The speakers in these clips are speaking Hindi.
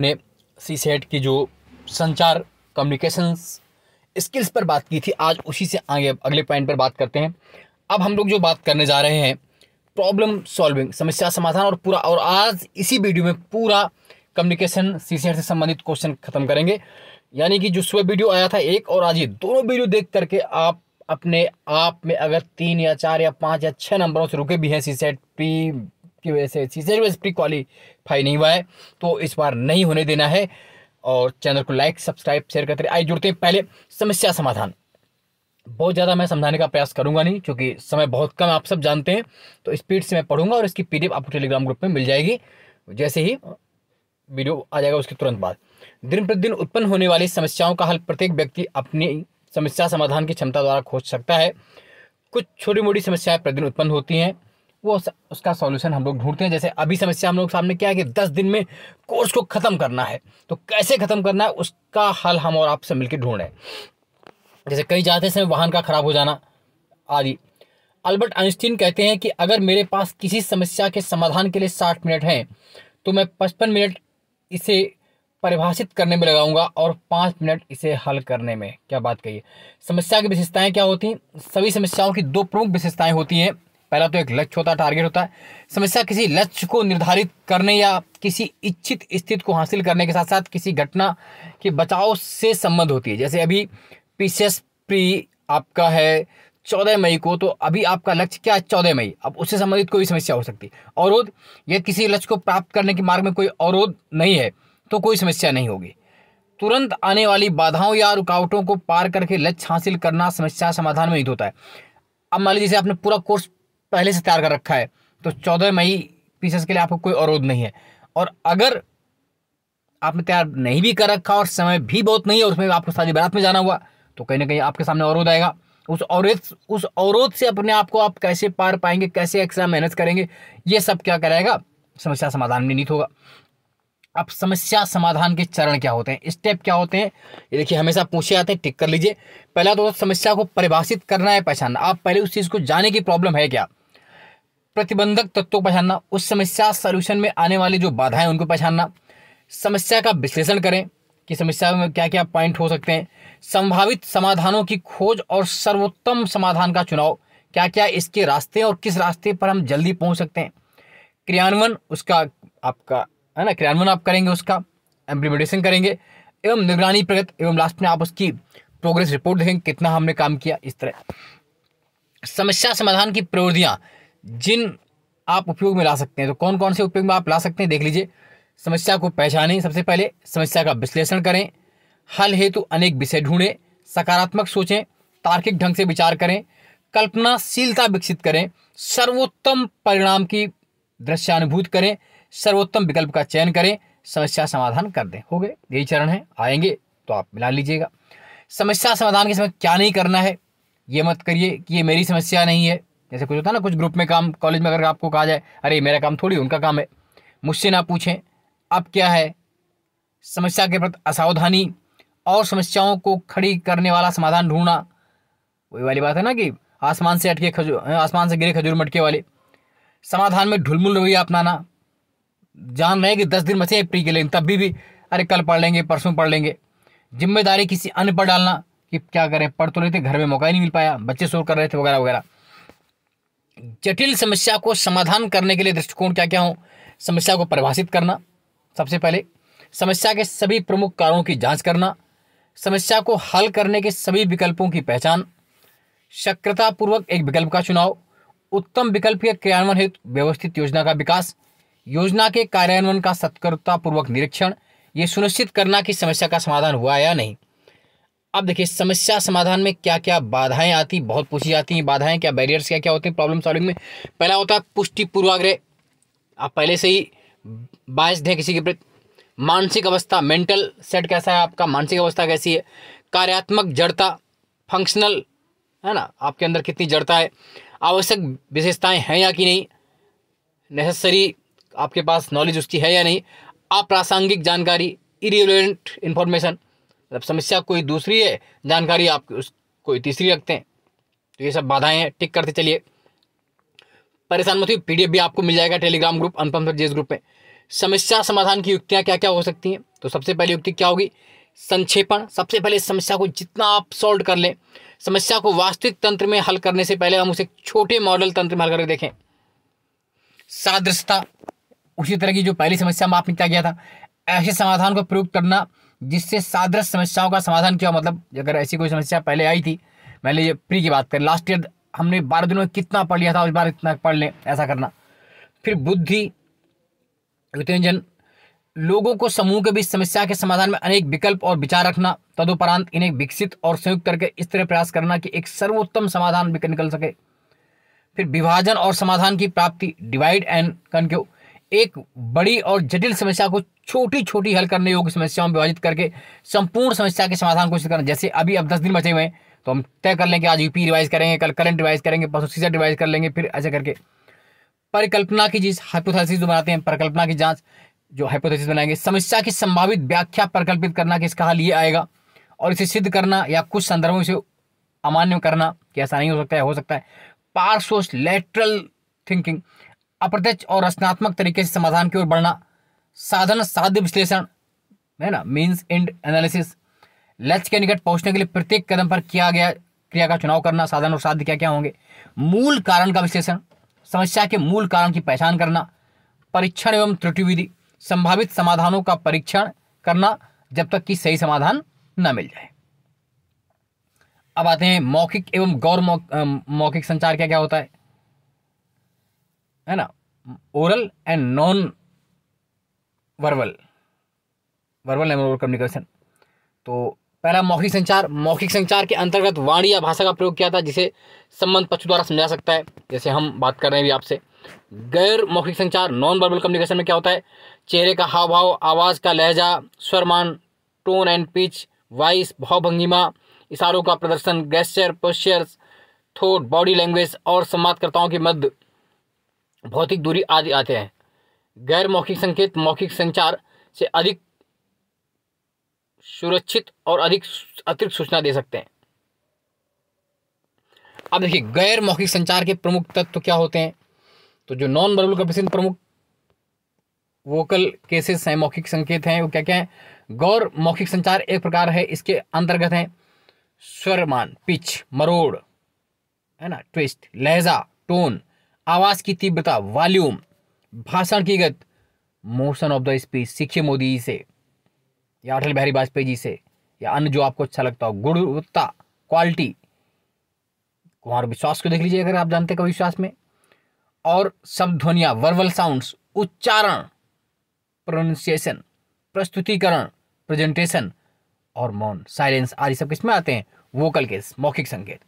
ने सी सेट की जो संचार कम्युनिकेशंस स्किल्स पर बात की थी आज उसी से आगे अगले पॉइंट पर बात करते हैं अब हम लोग जो बात करने जा रहे हैं प्रॉब्लम सॉल्विंग समस्या समाधान और पूरा और आज इसी वीडियो में पूरा कम्युनिकेशन सी से संबंधित क्वेश्चन खत्म करेंगे यानी कि जो सुबह वीडियो आया था एक और आज ये दोनों वीडियो देख करके आप अपने आप में अगर तीन या चार या पाँच या छः नंबरों से रुके भी हैं सी सेट पी की वजह से सीजन में प्री क्वालीफाई नहीं हुआ है तो इस बार नहीं होने देना है और चैनल को लाइक सब्सक्राइब शेयर करते रहे आइए जुड़ते हैं पहले समस्या समाधान बहुत ज़्यादा मैं समझाने का प्रयास करूंगा नहीं क्योंकि समय बहुत कम आप सब जानते हैं तो स्पीड से मैं पढ़ूंगा और इसकी पीडीएफ आपको टेलीग्राम ग्रुप में मिल जाएगी जैसे ही वीडियो आ जाएगा उसके तुरंत बाद दिन प्रतिदिन उत्पन्न होने वाली समस्याओं का हल प्रत्येक व्यक्ति अपनी समस्या समाधान की क्षमता द्वारा खोज सकता है कुछ छोटी मोटी समस्याएं प्रतिदिन उत्पन्न होती हैं वो उसका सॉल्यूशन हम लोग ढूंढते हैं जैसे अभी समस्या हम लोग सामने क्या है कि दस दिन में कोर्स को ख़त्म करना है तो कैसे ख़त्म करना है उसका हल हम और आपसे मिलकर ढूंढें जैसे कई जाते समय वाहन का ख़राब हो जाना आदि अल्बर्ट आइंस्टीन कहते हैं कि अगर मेरे पास किसी समस्या के समाधान के लिए साठ मिनट हैं तो मैं पचपन मिनट इसे परिभाषित करने में लगाऊंगा और पाँच मिनट इसे हल करने में क्या बात कही समस्या की विशेषताएं क्या होती हैं सभी समस्याओं की दो प्रमुख विशेषताएं होती हैं पहला तो एक लक्ष्य होता है टारगेट होता है समस्या किसी लक्ष्य को निर्धारित करने या किसी इच्छित स्थिति को हासिल करने के साथ साथ किसी घटना के बचाव से संबंध होती है जैसे अभी पीसीएस प्री आपका है चौदह मई को तो अभी आपका लक्ष्य क्या है चौदह मई अब उससे संबंधित कोई समस्या हो सकती है अवरोध यदि किसी लक्ष्य को प्राप्त करने के मार्ग में कोई अवरोध नहीं है तो कोई समस्या नहीं होगी तुरंत आने वाली बाधाओं या रुकावटों को पार करके लक्ष्य हासिल करना समस्या समाधान में ही होता है अब मान लीजिए आपने पूरा कोर्स पहले से तैयार कर रखा है तो चौदह मई पीसेस के लिए आपको कोई अवरोध नहीं है और अगर आपने तैयार नहीं भी कर रखा और समय भी बहुत नहीं है उसमें आपको शादी बारात में जाना हुआ तो कहीं ना कहीं आपके सामने अवरोध आएगा उस अवरोध उस अवरोध से अपने आप को आप कैसे पार पाएंगे कैसे एक्स्ट्रा मेहनत करेंगे ये सब क्या कराएगा समस्या समाधान में नीत होगा अब समस्या समाधान के चरण क्या होते हैं स्टेप क्या होते हैं ये देखिए हमेशा पूछे जाते हैं टिक कर लीजिए पहला तो समस्या को परिभाषित करना है पहचानना आप पहले उस चीज़ को जाने की प्रॉब्लम है क्या प्रतिबंधक तत्वों को पहचानना उस समस्या सलूशन में आने वाली जो बाधाएं उनको पहचानना समस्या का विश्लेषण करें कि समस्या में क्या क्या पॉइंट हो सकते हैं संभावित समाधानों की खोज और सर्वोत्तम समाधान का चुनाव क्या क्या इसके रास्ते और किस रास्ते पर हम जल्दी पहुंच सकते हैं क्रियान्वयन उसका आपका है ना क्रियान्वयन आप करेंगे उसका इम्प्लीमेंटेशन करेंगे एवं निगरानी प्रगत एवं लास्ट में आप उसकी प्रोग्रेस रिपोर्ट देखेंगे कितना हमने काम किया इस तरह समस्या समाधान की प्रवृत्तियाँ जिन आप उपयोग में ला सकते हैं तो कौन कौन से उपयोग में आप ला सकते हैं देख लीजिए समस्या को पहचानें सबसे पहले समस्या का विश्लेषण करें हल हेतु अनेक विषय ढूंढें सकारात्मक सोचें तार्किक ढंग से विचार करें कल्पनाशीलता विकसित करें सर्वोत्तम परिणाम की दृश्यानुभूत करें सर्वोत्तम विकल्प का चयन करें समस्या समाधान कर दें हो गए यही चरण है आएंगे तो आप मिला लीजिएगा समस्या समाधान के समय क्या नहीं करना है ये मत करिए कि ये मेरी समस्या नहीं है जैसे कुछ होता है ना कुछ ग्रुप में काम कॉलेज में अगर आपको कहा जाए अरे मेरा काम थोड़ी उनका काम है मुझसे ना पूछें अब क्या है समस्या के प्रति असावधानी और समस्याओं को खड़ी करने वाला समाधान ढूंढना वही वाली बात है ना कि आसमान से अटके खजूर आसमान से गिरे खजूर मटके वाले समाधान में ढुलमुल रवैया अपनाना जान रहे हैं कि दस दिन बचे हैं प्री के लिए तब भी, भी अरे कल पढ़ लेंगे परसों पढ़ लेंगे जिम्मेदारी किसी अन्य पर डालना कि क्या करें पढ़ तो लेते घर में मौका ही नहीं मिल पाया बच्चे शोर कर रहे थे वगैरह वगैरह जटिल समस्या को समाधान करने के लिए दृष्टिकोण क्या क्या हो समस्या को परिभाषित करना सबसे पहले समस्या के सभी प्रमुख कारणों की जांच करना समस्या को हल करने के सभी विकल्पों की पहचान सक्रियतापूर्वक एक विकल्प का चुनाव उत्तम विकल्प के क्रियान्वयन हेतु व्यवस्थित योजना का विकास योजना के कार्यान्वयन का सतर्कतापूर्वक निरीक्षण ये सुनिश्चित करना कि समस्या का समाधान हुआ या नहीं अब देखिए समस्या समाधान में क्या क्या बाधाएं आती बहुत पूछी जाती हैं बाधाएं क्या बैरियर्स क्या क्या होते हैं प्रॉब्लम सॉल्विंग में पहला होता है पुष्टि पूर्वाग्रह आप पहले से ही बायस दें किसी के प्रति मानसिक अवस्था मेंटल सेट कैसा है आपका मानसिक अवस्था कैसी है कार्यात्मक जड़ता फंक्शनल है ना आपके अंदर कितनी जड़ता है आवश्यक विशेषताएं हैं या कि नहीं नेसेसरी आपके पास नॉलेज उसकी है या नहीं अप्रासंगिक जानकारी इरेवेंट इन्फॉर्मेशन मतलब समस्या कोई दूसरी है जानकारी आप उस कोई तीसरी रखते हैं तो ये सब बाधाएं हैं टिक करते चलिए परेशान मत हुई पीडीएफ भी आपको मिल जाएगा टेलीग्राम ग्रुप अनुपम सर जेस ग्रुप में समस्या समाधान की युक्तियाँ क्या क्या हो सकती हैं तो सबसे पहली युक्ति क्या होगी संक्षेपण सबसे पहले समस्या को जितना आप सॉल्व कर लें समस्या को वास्तविक तंत्र में हल करने से पहले हम उसे छोटे मॉडल तंत्र में हल करके देखें सादृशता उसी तरह की जो पहली समस्या में आपने क्या किया था ऐसे समाधान को प्रयोग करना जिससे सादृश समस्याओं का समाधान किया मतलब अगर ऐसी कोई समस्या पहले आई थी मैं लीजिए प्री की बात करें लास्ट ईयर हमने बारह दिनों में कितना पढ़ लिया था उस बार इतना पढ़ लें ऐसा करना फिर बुद्धि वितंजन लोगों को समूह के बीच समस्या के समाधान में अनेक विकल्प और विचार रखना तदुपरांत इन्हें विकसित और संयुक्त करके इस तरह प्रयास करना कि एक सर्वोत्तम समाधान भी निकल सके फिर विभाजन और समाधान की प्राप्ति डिवाइड एंड कनक्यू एक बड़ी और जटिल समस्या को छोटी छोटी हल करने योग्य समस्याओं में विभाजित करके संपूर्ण समस्या के समाधान कोशिश करना जैसे अभी अब दस दिन बचे हुए हैं तो हम तय कर लेंगे आज यूपी रिवाइज करेंगे कल करंट रिवाइज करेंगे परसों सीजर रिवाइज कर लेंगे फिर ऐसे करके परिकल्पना की चीज हाइपोथेसिस जो बनाते हैं परिकल्पना की जांच जो हाइपोथेसिस बनाएंगे समस्या की संभावित व्याख्या परिकल्पित करना किसका हल ये आएगा और इसे सिद्ध करना या कुछ संदर्भों से अमान्य करना कि ऐसा नहीं हो सकता है हो सकता है पार्सोस लेटरल थिंकिंग अप्रत्यक्ष और रचनात्मक तरीके से समाधान की ओर बढ़ना साधन साध्य विश्लेषण है ना मीन्स एंड एनालिसिस लक्ष्य के निकट पहुंचने के लिए प्रत्येक कदम पर किया गया क्रिया का चुनाव करना साधन और साध्य क्या क्या होंगे मूल कारण का विश्लेषण समस्या के मूल कारण की पहचान करना परीक्षण एवं त्रुटि विधि संभावित समाधानों का परीक्षण करना जब तक कि सही समाधान न मिल जाए अब आते हैं मौखिक एवं गौर मौखिक संचार क्या क्या होता है है ना oral and non verbal verbal and communication तो पहला मौखिक संचार मौखिक संचार के अंतर्गत वाणी या भाषा का प्रयोग किया था जिसे संबंध पक्ष द्वारा समझा सकता है जैसे हम बात कर रहे हैं भी आपसे गैर मौखिक संचार नॉन वर्बल कम्युनिकेशन में क्या होता है चेहरे का हाव भाव आवाज़ का लहजा स्वरमान टोन एंड पिच वॉइस भावभंगिमा इशारों का प्रदर्शन गैस्चर पोस्चर थोट बॉडी लैंग्वेज और संवादकर्ताओं के मध्य भौतिक दूरी आदि आते हैं गैर मौखिक संकेत मौखिक संचार से अधिक सुरक्षित और अधिक अतिरिक्त सूचना दे सकते हैं अब देखिए गैर मौखिक संचार के प्रमुख तत्व क्या होते हैं तो जो नॉन वर्बल कपिशन प्रमुख वोकल केसेस हैं मौखिक संकेत हैं वो क्या क्या हैं गौर मौखिक संचार एक प्रकार है इसके अंतर्गत हैं स्वरमान पिच मरोड़ है ना ट्विस्ट लहजा टोन आवाज़ की तीव्रता वॉल्यूम भाषण की गत मोशन ऑफ द स्पीच सीखिए मोदी जी से या अटल बिहारी वाजपेयी जी से या अन्य जो आपको अच्छा लगता हो गुणवत्ता क्वालिटी कुमार विश्वास को देख लीजिए अगर आप जानते कभी विश्वास में और सब ध्वनिया वर्बल साउंड्स उच्चारण प्रोनाउंसिएशन प्रस्तुतिकरण प्रेजेंटेशन और मौन साइलेंस आदि सब किसमें आते हैं वोकल के मौखिक संकेत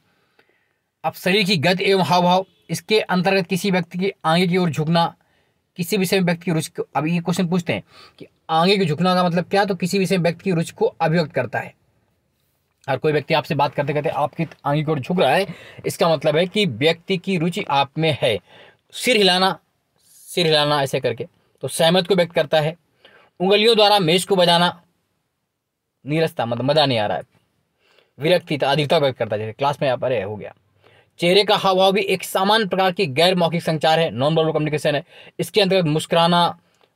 अब शरीर की गत एवं हाव भाव इसके अंतर्गत किसी व्यक्ति की आगे की ओर झुकना किसी विषय में व्यक्ति की रुचि को अब ये क्वेश्चन पूछते हैं कि आगे के झुकना का मतलब क्या तो किसी विषय में व्यक्ति की रुचि को अभिव्यक्त करता है और कोई व्यक्ति आपसे बात करते करते आपकी आगे की ओर झुक रहा है इसका मतलब है कि व्यक्ति की रुचि आप में है सिर हिलाना सिर हिलाना ऐसे करके तो सहमत को व्यक्त करता है उंगलियों द्वारा मेज को बजाना नीरसता मतलब मज़ा नहीं आ रहा है विरक्ति अधिकता व्यक्त करता है जैसे क्लास में आप अरे हो गया चेहरे का हाव भाव भी एक सामान्य प्रकार की गैर मौखिक संचार है नॉन वर्बल कम्युनिकेशन है इसके अंतर्गत मुस्कुराना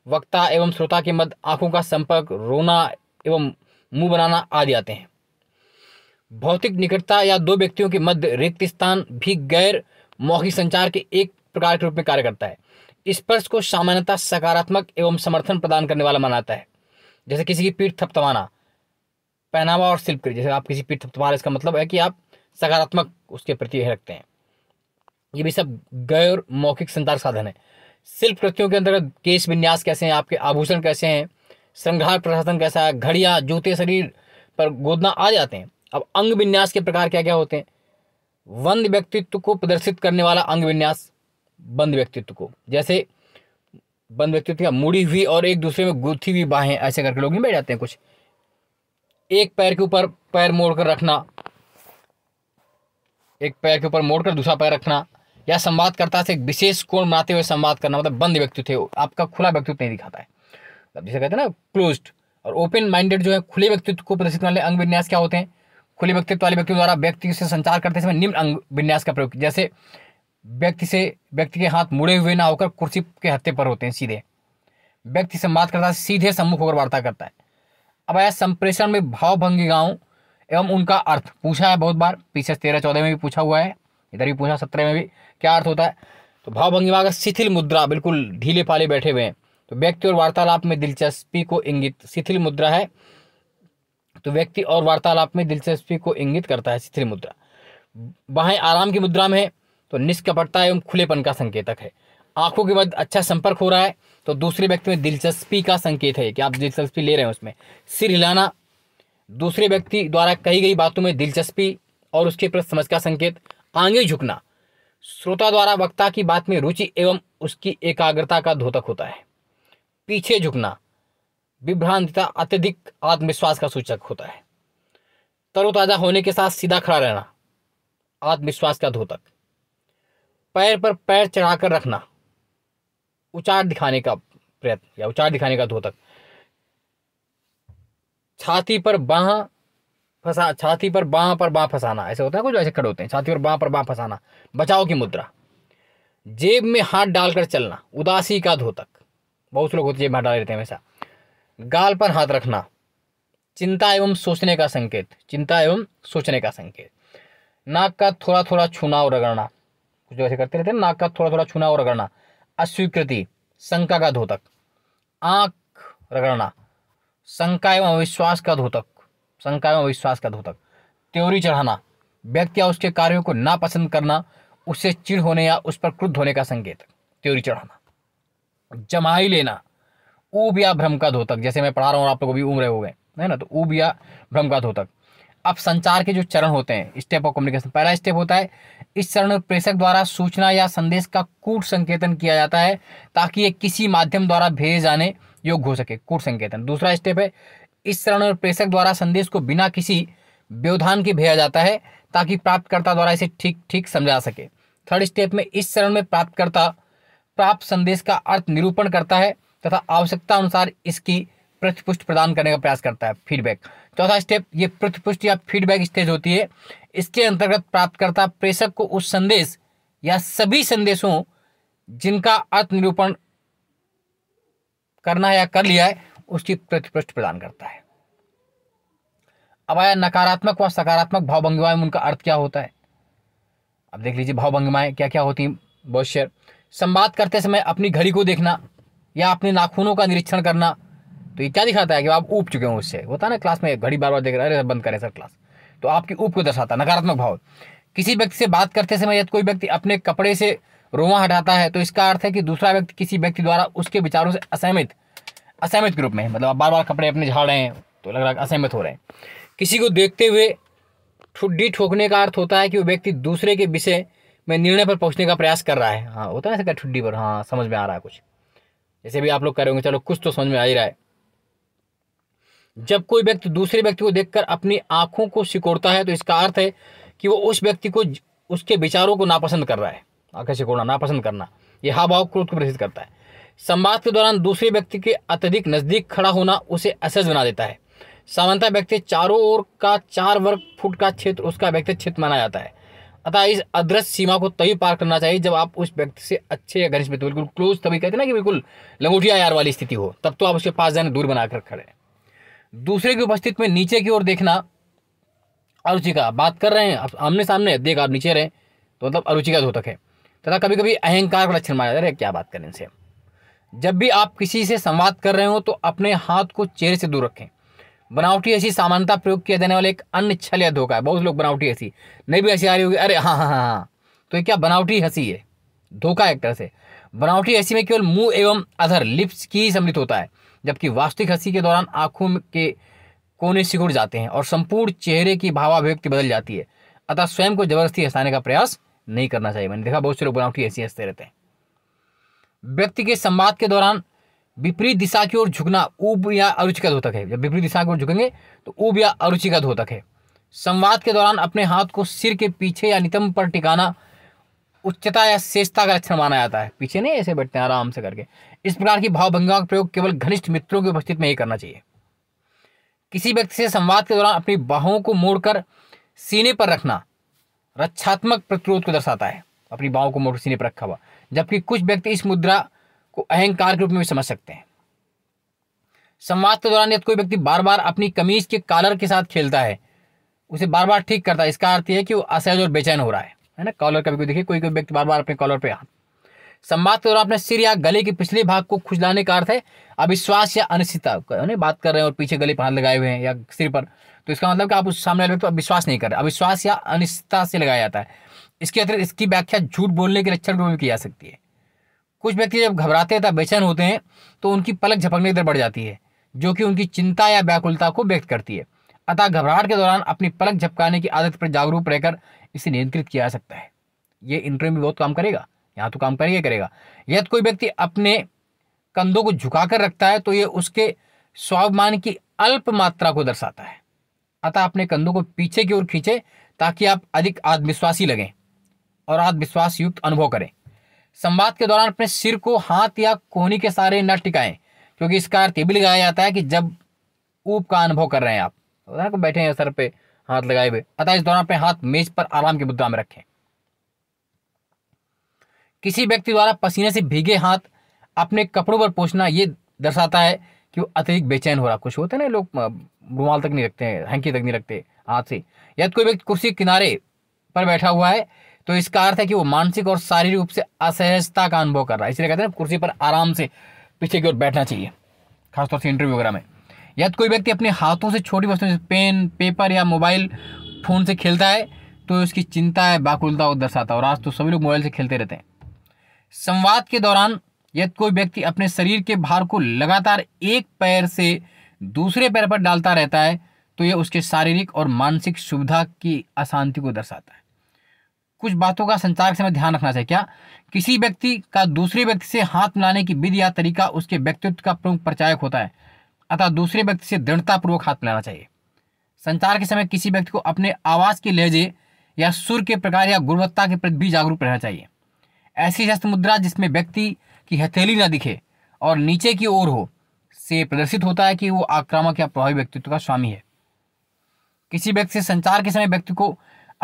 वक्ता एवं श्रोता के मध्य आंखों का संपर्क रोना एवं मुंह बनाना आदि आते हैं भौतिक निकटता या दो व्यक्तियों के मध्य रिक्त स्थान भी गैर मौखिक संचार के एक प्रकार के रूप में कार्य करता है स्पर्श को सामान्यतः सकारात्मक एवं समर्थन प्रदान करने वाला माना जाता है जैसे किसी की पीठ थपथपाना पहनावा और शिल्प जैसे आप किसी पीठ थपथपा इसका मतलब है कि आप सकारात्मक उसके प्रति रखते हैं ये भी सब गैर मौखिक संतार साधन है शिल्प कृतियों के अंतर्गत केश विन्यास कैसे हैं आपके आभूषण कैसे हैं श्रृंगार प्रशासन कैसा है घड़ियाँ जूते शरीर पर गोदना आ जाते हैं अब अंग विन्यास के प्रकार क्या क्या होते हैं वंद व्यक्तित्व को प्रदर्शित करने वाला अंग विन्यास बंद व्यक्तित्व को जैसे बंद व्यक्तित्व का मुड़ी हुई और एक दूसरे में गुथी हुई बाहें ऐसे करके लोग नहीं बैठ जाते हैं कुछ एक पैर के ऊपर पैर मोड़ कर रखना एक पैर के ऊपर मोड़कर दूसरा पैर रखना या संवादकर्ता से एक विशेष कोण बनाते हुए संवाद करना मतलब बंद व्यक्तित्व थे आपका खुला व्यक्तित्व नहीं दिखाता है मतलब जैसे कहते हैं ना क्लोज और ओपन माइंडेड जो है खुले व्यक्तित्व को प्रदर्शित करने वाले अंग विन्यास क्या होते हैं खुले व्यक्तित्व वाले व्यक्ति द्वारा व्यक्ति से संचार करते समय निम्न अंग विन्यास का प्रयोग जैसे व्यक्ति से व्यक्ति के हाथ मुड़े हुए ना होकर कुर्सी के हत्ते पर होते हैं सीधे व्यक्ति संवाद करता सीधे सम्मुख होकर वार्ता करता है अब आया संप्रेषण में भावभंगी गाँव एवं उनका अर्थ पूछा है बहुत बार पीछे तेरह चौदह में भी पूछा हुआ है इधर भी पूछा सत्रह में भी क्या अर्थ होता है तो भाव भंगिमा का शिथिल मुद्रा बिल्कुल ढीले पाले बैठे हुए हैं तो व्यक्ति और वार्तालाप में दिलचस्पी को इंगित शिथिल मुद्रा है तो व्यक्ति और वार्तालाप में दिलचस्पी को इंगित करता है शिथिल मुद्रा बाहें आराम की मुद्रा में है तो निष्कपटता एवं खुलेपन का संकेतक है आंखों के बाद अच्छा संपर्क हो रहा है तो दूसरे व्यक्ति में दिलचस्पी का संकेत है कि आप दिलचस्पी ले रहे हैं उसमें सिर हिलाना दूसरे व्यक्ति द्वारा कही गई बातों में दिलचस्पी और उसके प्रति समझ का संकेत आगे झुकना श्रोता द्वारा वक्ता की बात में रुचि एवं उसकी एकाग्रता का धोतक होता है पीछे झुकना विभ्रांतता अत्यधिक आत्मविश्वास का सूचक होता है तरोताज़ा होने के साथ सीधा खड़ा रहना आत्मविश्वास का धोतक पैर पर पैर चढ़ाकर रखना उचार दिखाने का प्रयत्न या उचार दिखाने का धोतक छाती पर बाह फंसा छाती पर बाह पर बाह फंसाना ऐसे होता है कुछ ऐसे खड़े होते हैं छाती पर बाह पर बाह फंसाना बचाव की मुद्रा जेब में हाथ डालकर चलना उदासी का धोतक बहुत से लोग होते जेब में हाथ डाल लेते हैं हमेशा गाल पर हाथ रखना चिंता एवं सोचने का संकेत चिंता एवं सोचने का संकेत नाक का थोड़ा थोड़ा छूना और रगड़ना कुछ ऐसे करते रहते हैं नाक का थोड़ा थोड़ा छूना और रगड़ना अस्वीकृति शंका का धोतक आंख रगड़ना शंका एवं अविश्वास का धोतक शंका एवं अविश्वास का धोतक त्योरी चढ़ाना व्यक्ति या उसके कार्यों को नापसंद करना उससे चिड़ होने या उस पर क्रुद्ध होने का संकेत त्योरी चढ़ाना जमाई लेना ऊब या भ्रम का धोतक जैसे मैं पढ़ा रहा हूँ आप लोग भी उम्र हो गए है ना तो ऊब या भ्रम का धोतक अब संचार के जो चरण होते हैं स्टेप ऑफ कम्युनिकेशन पहला स्टेप होता है इस चरण में प्रेषक द्वारा सूचना या संदेश का कूट संकेतन किया जाता है ताकि ये किसी माध्यम द्वारा भेजे जाने योग हो सके कूट संकेतन दूसरा स्टेप है इस चरण में प्रेषक द्वारा संदेश को बिना किसी व्यवधान के भेजा जाता है ताकि प्राप्तकर्ता द्वारा इसे ठीक ठीक समझा सके थर्ड स्टेप में इस चरण में प्राप्तकर्ता प्राप्त संदेश का अर्थ निरूपण करता है तथा आवश्यकता अनुसार इसकी प्रतिपुष्ट प्रदान करने का प्रयास करता है फीडबैक चौथा स्टेप ये प्रतिपुष्ट या फीडबैक स्टेज होती है इसके अंतर्गत प्राप्तकर्ता प्रेषक को उस संदेश या सभी संदेशों जिनका अर्थ निरूपण करना है या कर लिया है उसकी प्रतिपृष्ट प्रदान करता है अब आया नकारात्मक व सकारात्मक भावभंगिमाएं उनका अर्थ क्या होता है अब देख लीजिए भावभंगिमाएं क्या क्या होती बहुत शेयर संवाद करते समय अपनी घड़ी को देखना या अपने नाखूनों का निरीक्षण करना तो ये क्या दिखाता है कि आप ऊब चुके हैं उससे होता है ना क्लास में घड़ी बार बार देख रहे बंद करें सर क्लास तो आपकी ऊप को दर्शाता नकारात्मक भाव किसी व्यक्ति से बात करते समय यदि कोई व्यक्ति अपने कपड़े से रोवा हटाता है तो इसका अर्थ है कि दूसरा व्यक्ति किसी व्यक्ति द्वारा उसके विचारों से असहमित असहमित के रूप में मतलब आप बार बार कपड़े अपने झाड़ रहे हैं तो लग रहा है असहमित हो रहे हैं किसी को देखते हुए ठुड्डी ठोकने का अर्थ होता है कि वो व्यक्ति दूसरे के विषय में निर्णय पर पहुंचने का प्रयास कर रहा है हाँ होता है ना ठुड्डी पर हाँ समझ में आ रहा है कुछ जैसे भी आप लोग करेंगे चलो कुछ तो समझ में आ ही रहा है जब कोई व्यक्ति दूसरे व्यक्ति को देखकर अपनी आंखों को सिकोड़ता है तो इसका अर्थ है कि वो उस व्यक्ति को उसके विचारों को नापसंद कर रहा है आकर्षित होना नापसंद करना यह हाव क्रोध को प्रदर्शित करता है संवाद के दौरान दूसरे व्यक्ति के अत्यधिक नज़दीक खड़ा होना उसे असहज बना देता है सामान्यतः व्यक्ति चारों ओर का चार वर्ग फुट का क्षेत्र उसका व्यक्ति क्षेत्र माना जाता है अतः इस अदृश्य सीमा को तभी पार करना चाहिए जब आप उस व्यक्ति से अच्छे या घनिष्ठ बिल्कुल क्लोज तभी कहते हैं ना कि बिल्कुल लंगूठिया यार वाली स्थिति हो तब तो आप उसके पास जाने दूर बनाकर खड़े दूसरे की उपस्थिति में नीचे की ओर देखना अरुचि का बात कर रहे हैं आप आमने सामने देख आप नीचे रहें तो मतलब अरुचिका धोतक है तथा कभी कभी अहंकार का लक्षण माना जाता है क्या बात करें इनसे जब भी आप किसी से संवाद कर रहे हो तो अपने हाथ को चेहरे से दूर रखें बनावटी ऐसी सामानता प्रयोग किया जाने वाले एक अन्य छल या धोखा है बहुत लोग बनावटी हंसी नहीं भी हंसी आ रही होगी अरे हाँ हाँ हाँ हाँ तो ये क्या बनावटी हंसी है धोखा एक तरह से बनावटी हंसी में केवल मुंह एवं अधर लिप्स की ही सम्मिलित होता है जबकि वास्तविक हंसी के दौरान आंखों के कोने सिकुड़ जाते हैं और संपूर्ण चेहरे की भावाभिव्यक्ति बदल जाती है अतः स्वयं को जबरदस्ती हंसाने का प्रयास नहीं करना चाहिए मैंने देखा बहुत से लोग बनावटी ऐसी हंसते रहते हैं व्यक्ति के संवाद के दौरान विपरीत दिशा की ओर झुकना ऊब या अरुचि का धोतक है जब विपरीत दिशा की ओर झुकेंगे तो ऊब या अरुचि का धोतक है संवाद के दौरान अपने हाथ को सिर के पीछे या नितंब पर टिकाना उच्चता या शेषता का लक्षण माना जाता है पीछे नहीं ऐसे बैठते हैं आराम से करके इस प्रकार की भावभंगिमा का प्रयोग केवल घनिष्ठ मित्रों की उपस्थिति में ही करना चाहिए किसी व्यक्ति से संवाद के दौरान अपनी बाहों को मोड़कर सीने पर रखना रक्षात्मक प्रतिरोध को दर्शाता है अपनी बाहों को मोटर सीने पर रखा हुआ जबकि कुछ व्यक्ति इस मुद्रा को अहंकार के रूप में भी समझ सकते हैं संवाद के दौरान यदि कोई व्यक्ति बार बार अपनी कमीज के कॉलर के साथ खेलता है उसे बार बार ठीक करता है इसका अर्थ है कि वो असहज और बेचैन हो रहा है है ना कॉलर कभी भी कोई देखिए कोई कोई व्यक्ति बार बार अपने कॉलर पर हाथ संवाद के दौरान अपने सिर या गले के पिछले भाग को खुजलाने का अर्थ है अविश्वास या अनिश्चितता बात कर रहे हैं और पीछे गले पर हाथ लगाए हुए हैं या सिर पर तो इसका मतलब कि आप उस सामने वाले पर विश्वास नहीं कर रहे अविश्वास या अनिश्चितता से लगाया जाता है इसके अतिरिक्त इसकी व्याख्या झूठ बोलने के लक्षण में भी की जा सकती है कुछ व्यक्ति जब घबराते हैं तथा बेचैन होते हैं तो उनकी पलक झपकने की दर बढ़ जाती है जो कि उनकी चिंता या व्याकुलता को व्यक्त करती है अतः घबराहट के दौरान अपनी पलक झपकाने की आदत पर जागरूक रहकर इसे नियंत्रित किया जा सकता है ये इंटरव्यू में बहुत काम करेगा यहाँ तो काम करेगा करेगा यदि कोई व्यक्ति अपने कंधों को झुकाकर रखता है तो ये उसके स्वाभिमान की अल्प मात्रा को दर्शाता है अतः अपने कंधों को पीछे की ओर खींचे ताकि आप अधिक आत्मविश्वासी लगें और आत्मविश्वास युक्त अनुभव करें संवाद के दौरान अपने सिर को हाथ या कोहनी के सारे न टिकाएं क्योंकि इसका अर्थ भी लगाया जाता है कि जब ऊप का अनुभव कर रहे हैं आप तो बैठे हैं सर पे हाथ लगाए हुए अतः इस दौरान अपने हाथ मेज पर आराम की मुद्रा में रखें किसी व्यक्ति द्वारा पसीने से भीगे हाथ अपने कपड़ों पर पोछना यह दर्शाता है कि वो अत्यधिक बेचैन हो रहा कुछ होते ना लोग रुमाल तक नहीं रखते हैं हैंकी तक नहीं रखते हाथ से यदि तो कोई व्यक्ति कुर्सी किनारे पर बैठा हुआ है तो इसका अर्थ है कि वो मानसिक और शारीरिक रूप से असहजता का अनुभव कर रहा है इसलिए कहते हैं कुर्सी पर आराम से पीछे की ओर बैठना चाहिए खासतौर से इंटरव्यू वगैरह में यदि तो कोई व्यक्ति अपने हाथों से छोटी वस्तु पेन पेपर या मोबाइल फ़ोन से खेलता है तो उसकी चिंता है बाकुलता को दर्शाता है और आज तो सभी लोग मोबाइल से खेलते रहते हैं संवाद के दौरान यदि कोई व्यक्ति अपने शरीर के भार को लगातार एक पैर से दूसरे पैर पर डालता रहता है तो यह उसके शारीरिक और मानसिक सुविधा की अशांति को दर्शाता है कुछ बातों का संचार के समय ध्यान रखना चाहिए क्या किसी व्यक्ति का दूसरे व्यक्ति से हाथ मिलाने की विधि या तरीका उसके व्यक्तित्व का प्रमुख प्रचायक होता है अतः दूसरे व्यक्ति से दृढ़तापूर्वक हाथ मिलाना चाहिए संचार के समय किसी व्यक्ति को अपने आवाज़ के लहजे या सुर के प्रकार या गुणवत्ता के प्रति भी जागरूक रहना चाहिए ऐसी हस्त मुद्रा जिसमें व्यक्ति कि हथेली ना दिखे और नीचे की ओर हो से प्रदर्शित होता है कि वो आक्रामक या प्रभावी व्यक्तित्व का स्वामी है किसी व्यक्ति से संचार के समय व्यक्ति को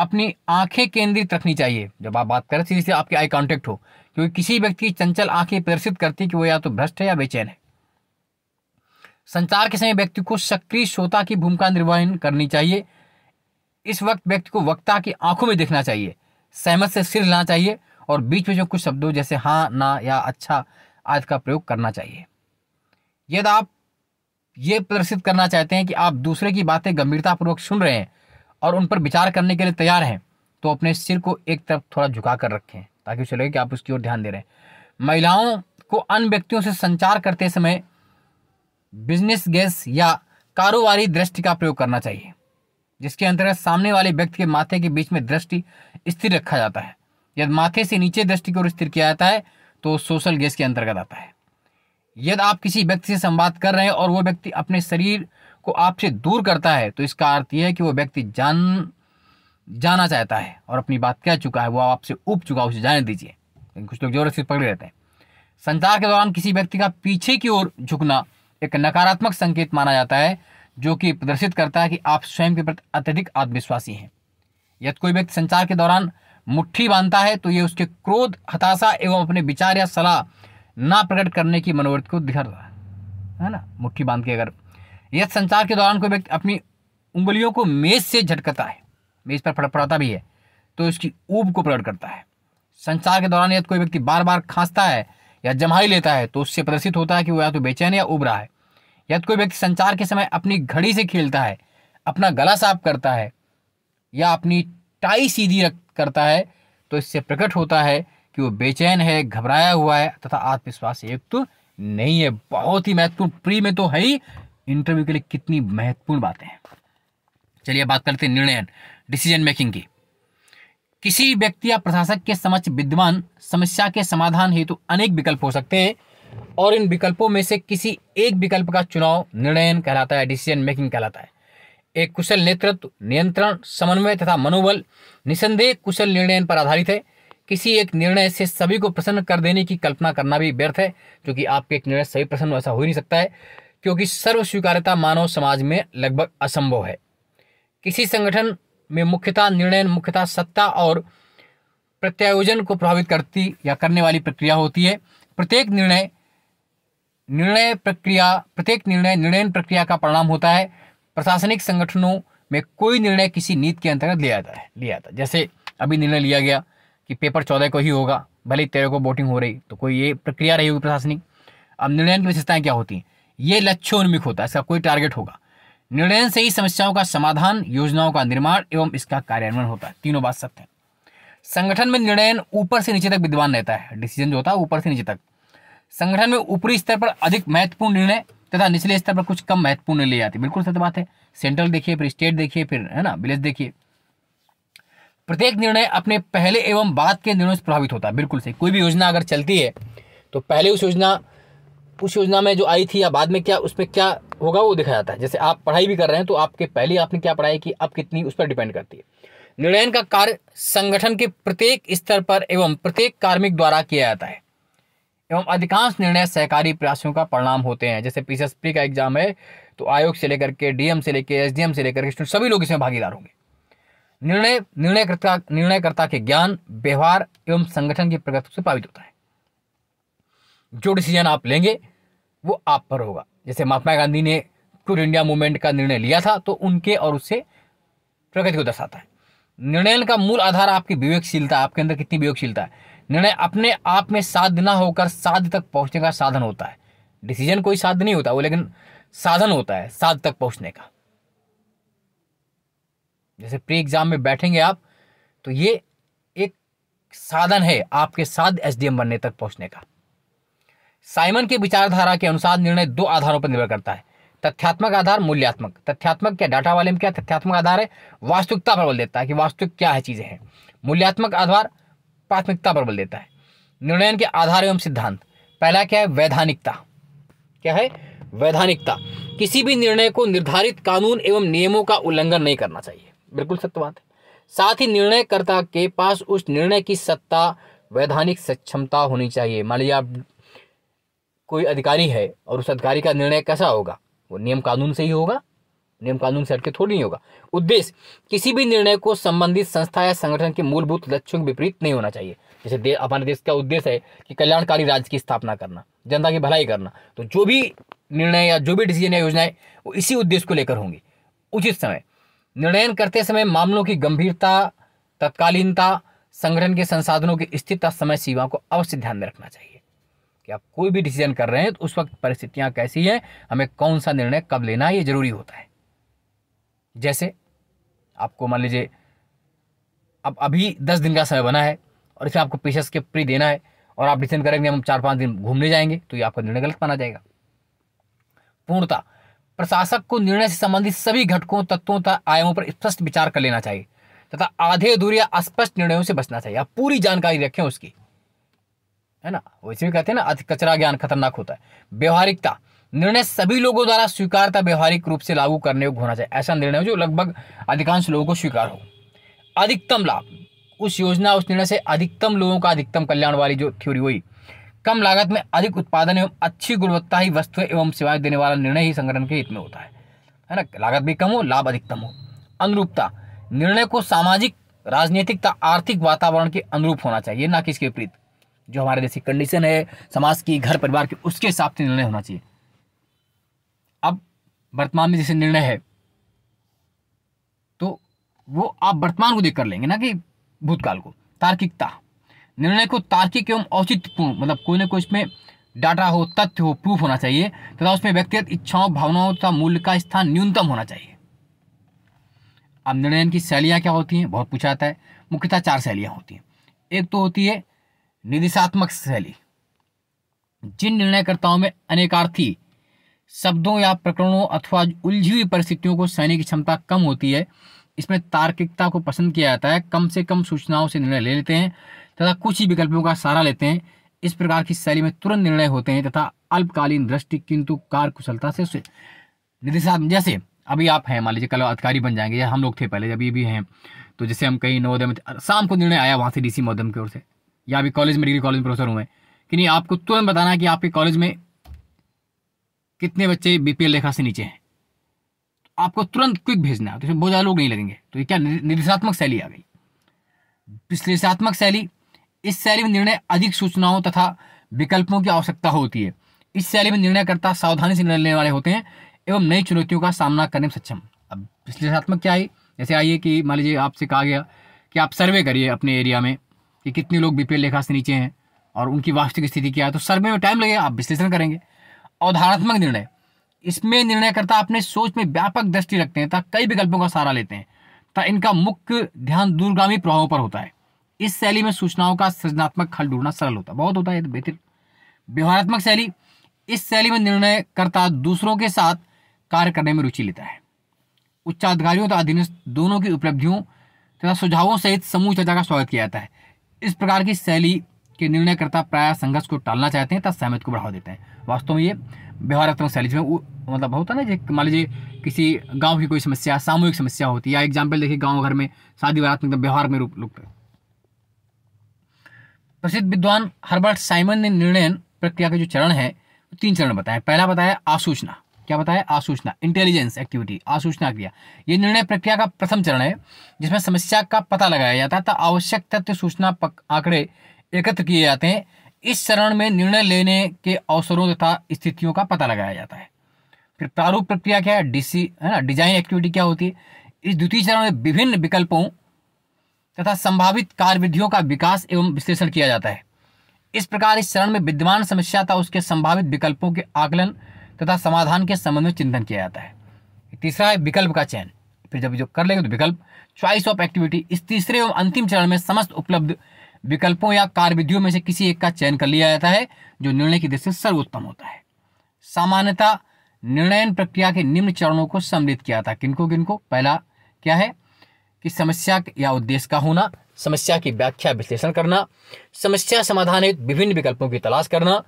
अपनी आंखें केंद्रित रखनी चाहिए जब आप बात करें सीधे से आपकी आई कांटेक्ट हो क्योंकि किसी व्यक्ति की चंचल आंखें प्रदर्शित करती कि वो या तो भ्रष्ट है या बेचैन है संचार के समय व्यक्ति को सक्रिय श्रोता की भूमिका निर्वहन करनी चाहिए इस वक्त व्यक्ति को वक्ता की आंखों में देखना चाहिए सहमत से सिर लाना चाहिए और बीच में जो कुछ शब्दों जैसे हाँ ना या अच्छा आदि का प्रयोग करना चाहिए यदि आप ये प्रदर्शित करना चाहते हैं कि आप दूसरे की बातें गंभीरतापूर्वक सुन रहे हैं और उन पर विचार करने के लिए तैयार हैं तो अपने सिर को एक तरफ थोड़ा झुका कर रखें ताकि उसे लगे कि आप उसकी ओर ध्यान दे रहे हैं महिलाओं को अन्य व्यक्तियों से संचार करते समय बिजनेस गैस या कारोबारी दृष्टि का प्रयोग करना चाहिए जिसके अंतर्गत सामने वाले व्यक्ति के माथे के बीच में दृष्टि स्थिर रखा जाता है यदि माथे से नीचे दृष्टि की ओर स्थिर किया जाता है तो सोशल गैस के अंतर्गत आता है यदि आप किसी व्यक्ति से संवाद कर रहे हैं और वो व्यक्ति अपने शरीर को आपसे दूर करता है तो इसका अर्थ यह है कि वो व्यक्ति जान जाना चाहता है और अपनी बात कह चुका है वो आपसे उप चुका उसे जाने दीजिए लेकिन कुछ लोग जोर से पकड़े रहते हैं संचार के दौरान किसी व्यक्ति का पीछे की ओर झुकना एक नकारात्मक संकेत माना जाता है जो कि प्रदर्शित करता है कि आप स्वयं के प्रति अत्यधिक आत्मविश्वासी हैं यदि कोई व्यक्ति संचार के दौरान मुट्ठी बांधता है तो ये उसके क्रोध हताशा एवं अपने विचार या सलाह ना प्रकट करने की मनोवृत्ति को दिखाता है ना मुट्ठी बांध के अगर यह संचार के दौरान कोई व्यक्ति अपनी उंगलियों को मेज से झटकता है मेज पर फड़फड़ाता भी है तो इसकी ऊब को प्रकट करता है संचार के दौरान यदि कोई व्यक्ति बार बार खांसता है या जमाई लेता है तो उससे प्रदर्शित होता है कि वह या तो बेचैन या उब रहा है यदि कोई व्यक्ति संचार के समय अपनी घड़ी से खेलता है अपना गला साफ करता है या अपनी टाई सीधी रख करता है तो इससे प्रकट होता है कि वो बेचैन है घबराया हुआ है तथा आत्मविश्वास एक तो नहीं है बहुत ही महत्वपूर्ण प्री में तो है ही इंटरव्यू के लिए कितनी महत्वपूर्ण बातें हैं चलिए बात करते हैं निर्णय डिसीजन मेकिंग की किसी व्यक्ति या प्रशासक के समक्ष विद्यमान समस्या के समाधान हेतु तो अनेक विकल्प हो सकते हैं और इन विकल्पों में से किसी एक विकल्प का चुनाव निर्णयन कहलाता है डिसीजन मेकिंग कहलाता है एक कुशल नेतृत्व नियंत्रण समन्वय तथा मनोबल निसंदेह कुशल निर्णय पर आधारित है किसी एक निर्णय से सभी को प्रसन्न कर देने की कल्पना करना भी व्यर्थ है क्योंकि आपके एक निर्णय सभी प्रसन्न ऐसा हो ही नहीं सकता है क्योंकि सर्व स्वीकार्यता मानव समाज में लगभग असंभव है किसी संगठन में मुख्यतः निर्णय मुख्यतः सत्ता और प्रत्यायोजन को प्रभावित करती या करने वाली प्रक्रिया होती है प्रत्येक निर्णय निर्णय प्रक्रिया प्रत्येक निर्णय निर्णय प्रक्रिया का परिणाम होता है प्रशासनिक संगठनों में कोई निर्णय किसी नीति के अंतर्गत लिया जाता है लिया जाता है जैसे अभी निर्णय लिया गया कि पेपर चौदह को ही होगा भले तेरह को वोटिंग हो रही तो कोई ये प्रक्रिया रही होगी प्रशासनिक अब निर्णय की विशेषताएँ क्या होती हैं ये लक्ष्योन्मुख होता है इसका कोई टारगेट होगा निर्णय से ही समस्याओं का समाधान योजनाओं का निर्माण एवं इसका कार्यान्वयन होता है तीनों बात सत्य है संगठन में निर्णय ऊपर से नीचे तक विद्वान रहता है डिसीजन जो होता है ऊपर से नीचे तक संगठन में ऊपरी स्तर पर अधिक महत्वपूर्ण निर्णय तथा निचले स्तर पर कुछ कम महत्वपूर्ण ले आती बिल्कुल सत्य बात है सेंट्रल देखिए फिर स्टेट देखिए फिर है ना विलेज देखिए प्रत्येक निर्णय अपने पहले एवं बाद के निर्णय से प्रभावित होता है बिल्कुल सही कोई भी योजना अगर चलती है तो पहले उस योजना उस योजना में जो आई थी या बाद में क्या उस पर क्या होगा वो देखा जाता है जैसे आप पढ़ाई भी कर रहे हैं तो आपके पहले आपने क्या पढ़ाई की आप कितनी उस पर डिपेंड करती है निर्णय का कार्य संगठन के प्रत्येक स्तर पर एवं प्रत्येक कार्मिक द्वारा किया जाता है एवं अधिकांश निर्णय सहकारी प्रयासों का परिणाम होते हैं जैसे पीसीएसपी का एग्जाम है तो आयोग से लेकर के डीएम से लेकर एसडीएम से लेकर सभी लोग इसमें भागीदार होंगे निर्णय निर्णयकर्ता निर्णयकर्ता के ज्ञान व्यवहार एवं संगठन की प्रगति से प्रभावित होता है जो डिसीजन आप लेंगे वो आप पर होगा जैसे महात्मा गांधी ने क्विट इंडिया मूवमेंट का निर्णय लिया था तो उनके और उससे प्रगति को दर्शाता है निर्णय का मूल आधार आपकी विवेकशीलता आपके अंदर कितनी विवेकशीलता है निर्णय अपने आप में साध ना होकर साध तक पहुंचने का साधन होता है डिसीजन कोई साध नहीं होता वो लेकिन साधन होता है साध तक पहुंचने का जैसे प्री एग्जाम में बैठेंगे आप तो ये एक साधन है आपके साथ एसडीएम बनने तक पहुंचने का साइमन की विचारधारा के अनुसार निर्णय दो आधारों पर निर्भर करता है तथ्यात्मक आधार मूल्यात्मक तथ्यात्मक क्या डाटा वाले में क्या तथ्यात्मक आधार है वास्तविकता पर बल देता है कि वास्तविक क्या है चीज़ें हैं मूल्यात्मक आधार प्राथमिकता पर बल देता है निर्णयन के आधार एवं सिद्धांत पहला क्या है वैधानिकता क्या है वैधानिकता किसी भी निर्णय को निर्धारित कानून एवं नियमों का उल्लंघन नहीं करना चाहिए बिल्कुल सत्य बात है साथ ही निर्णयकर्ता के पास उस निर्णय की सत्ता वैधानिक सक्षमता होनी चाहिए मान लीजिए आप कोई अधिकारी है और उस अधिकारी का निर्णय कैसा होगा वो नियम कानून से ही होगा नियम कानून से हटके थोड़ी नहीं होगा उद्देश्य किसी भी निर्णय को संबंधित संस्था या संगठन के मूलभूत लक्ष्यों के विपरीत नहीं होना चाहिए जैसे दे, हमारे देश का उद्देश्य है कि कल्याणकारी राज्य की स्थापना करना जनता की भलाई करना तो जो भी निर्णय या जो भी डिसीजन या योजनाएं वो इसी उद्देश्य को लेकर होंगी उचित समय निर्णयन करते समय मामलों की गंभीरता तत्कालीनता संगठन के संसाधनों की स्थिरता समय सीमा को अवश्य ध्यान में रखना चाहिए कि आप कोई भी डिसीजन कर रहे हैं तो उस वक्त परिस्थितियां कैसी हैं हमें कौन सा निर्णय कब लेना है ये जरूरी होता है जैसे आपको मान लीजिए अब अभी दस दिन का समय बना है और इसे आपको पेशेस के प्री देना है और आप डिसाइड करेंगे हम चार पांच दिन घूमने जाएंगे तो ये आपका निर्णय गलत माना जाएगा पूर्णता प्रशासक को निर्णय से संबंधित सभी घटकों तत्वों तथा आयामों पर स्पष्ट विचार कर लेना चाहिए तथा आधे अधूरे या अस्पष्ट निर्णयों से बचना चाहिए आप पूरी जानकारी रखें उसकी है ना वैसे भी कहते हैं ना अधिक कचरा ज्ञान खतरनाक होता है व्यवहारिकता निर्णय सभी लोगों द्वारा स्वीकारता व्यवहारिक रूप से लागू करने योग्य होना चाहिए ऐसा निर्णय हो जो लगभग अधिकांश लोगों को स्वीकार हो अधिकतम लाभ उस योजना उस निर्णय से अधिकतम लोगों का अधिकतम कल्याण वाली जो थ्योरी हुई कम लागत में अधिक उत्पादन एवं अच्छी गुणवत्ता ही वस्तु एवं सेवाएं देने वाला निर्णय ही संगठन के हित में होता है है ना लागत भी कम हो लाभ अधिकतम हो अनुरूपता निर्णय को सामाजिक राजनीतिक तथा आर्थिक वातावरण के अनुरूप होना चाहिए ना कि इसके विपरीत जो हमारे देश की कंडीशन है समाज की घर परिवार की उसके हिसाब से निर्णय होना चाहिए वर्तमान में जैसे निर्णय है तो वो आप वर्तमान को देख कर लेंगे ना कि भूतकाल को तार्किकता निर्णय को तार्किक एवं औचित्यपूर्ण मतलब कोई ना कोई इसमें डाटा हो तथ्य हो प्रूफ होना चाहिए तथा उसमें व्यक्तिगत इच्छाओं भावनाओं तथा मूल्य का स्थान न्यूनतम होना चाहिए अब निर्णय की शैलियाँ क्या होती हैं बहुत पूछा जाता है मुख्यतः चार शैलियाँ होती हैं एक तो होती है निर्देशात्मक शैली जिन निर्णयकर्ताओं में अनेकार्थी शब्दों या प्रकरणों अथवा उलझी हुई परिस्थितियों को सहने की क्षमता कम होती है इसमें तार्किकता को पसंद किया जाता है कम से कम सूचनाओं से निर्णय ले लेते हैं तथा कुछ ही विकल्पों का सहारा लेते हैं इस प्रकार की शैली में तुरंत निर्णय होते हैं तथा अल्पकालीन दृष्टि किंतु कार्य कुशलता से उसे निर्देशात्मक जैसे अभी आप हैं मान लीजिए कल अधिकारी बन जाएंगे या हम लोग थे पहले जब भी हैं तो जैसे हम कहीं नवोदय में शाम को निर्णय आया वहाँ से डी सी की ओर से या अभी कॉलेज में डिग्री कॉलेज में प्रोफेसर हुए कि नहीं आपको तुरंत बताना है कि आपके कॉलेज में कितने बच्चे बीपीएल रेखा से नीचे हैं तो आपको तुरंत क्विक भेजना है तो इसमें बहुत ज़्यादा लोग नहीं लगेंगे तो ये क्या निर्देशात्मक शैली आ गई विश्लेषात्मक शैली इस शैली में निर्णय अधिक सूचनाओं तथा विकल्पों की आवश्यकता होती है इस शैली में निर्णय करता सावधानी से निर्णय लेने वाले होते हैं एवं नई चुनौतियों का सामना करने में सक्षम अब विश्लेषात्मक क्या है जैसे आइए कि मान लीजिए आपसे कहा गया कि आप सर्वे करिए अपने एरिया में कि कितने लोग बीपीएल रेखा से नीचे हैं और उनकी वास्तविक स्थिति क्या है तो सर्वे में टाइम लगेगा आप विश्लेषण करेंगे अवधारात्मक निर्णय इसमें निर्णयकर्ता अपने सोच में व्यापक दृष्टि रखते हैं तथा कई विकल्पों का सहारा लेते हैं तथा इनका मुख्य ध्यान दूरगामी प्रभावों पर होता है इस शैली में सूचनाओं का सृजनात्मक हल ढूंढना सरल होता है बहुत होता है तो बेहतर व्यवहारात्मक शैली इस शैली में निर्णयकर्ता दूसरों के साथ कार्य करने में रुचि लेता है उच्चाधिकारियों तथा अधीन दोनों की उपलब्धियों तथा सुझावों सहित समूह चर्चा का स्वागत किया जाता है इस प्रकार की शैली के निर्णयकर्ता प्राय संघर्ष को टालना चाहते हैं तथा सहमत को बढ़ावा देते हैं वास्तव में ये व्यवहार रत्न शैली जिसमें मतलब होता ना जो मान लीजिए किसी गांव की कोई समस्या सामूहिक समस्या होती है या एग्जाम्पल देखिए गांव घर में शादी वारात में व्यवहार में रूप लुप्त प्रसिद्ध विद्वान हर्बर्ट साइमन ने निर्णय प्रक्रिया के जो चरण है तीन चरण बताए पहला बताया आसूचना क्या बताया आसूचना इंटेलिजेंस एक्टिविटी आसूचना क्रिया ये निर्णय प्रक्रिया का प्रथम चरण है जिसमें समस्या का पता लगाया जाता है तो आवश्यक तथ्य सूचना आंकड़े एकत्र किए जाते हैं इस चरण में निर्णय लेने के अवसरों तथा स्थितियों का पता लगाया जाता है फिर प्रारूप प्रक्रिया क्या है डीसी है ना डिजाइन एक्टिविटी क्या होती है इस द्वितीय चरण में विभिन्न विकल्पों तथा संभावित कार्यविधियों का विकास एवं विश्लेषण किया जाता है इस प्रकार इस चरण में विद्यमान समस्या तथा उसके संभावित विकल्पों के आकलन तथा समाधान के संबंध में चिंतन किया जाता है तीसरा है विकल्प का चयन फिर जब जो कर लेंगे तो विकल्प चॉइस ऑफ एक्टिविटी इस तीसरे एवं अंतिम चरण में समस्त उपलब्ध विकल्पों या कार्यविधियों में से किसी एक का चयन कर लिया जाता है जो निर्णय की दृष्टि से सर्वोत्तम होता है सामान्यता निर्णयन प्रक्रिया के निम्न चरणों को सम्मिलित किया जाता है किनको किनको पहला क्या है कि समस्या या उद्देश्य का होना समस्या की व्याख्या विश्लेषण करना समस्या समाधान विभिन्न विकल्पों की तलाश करना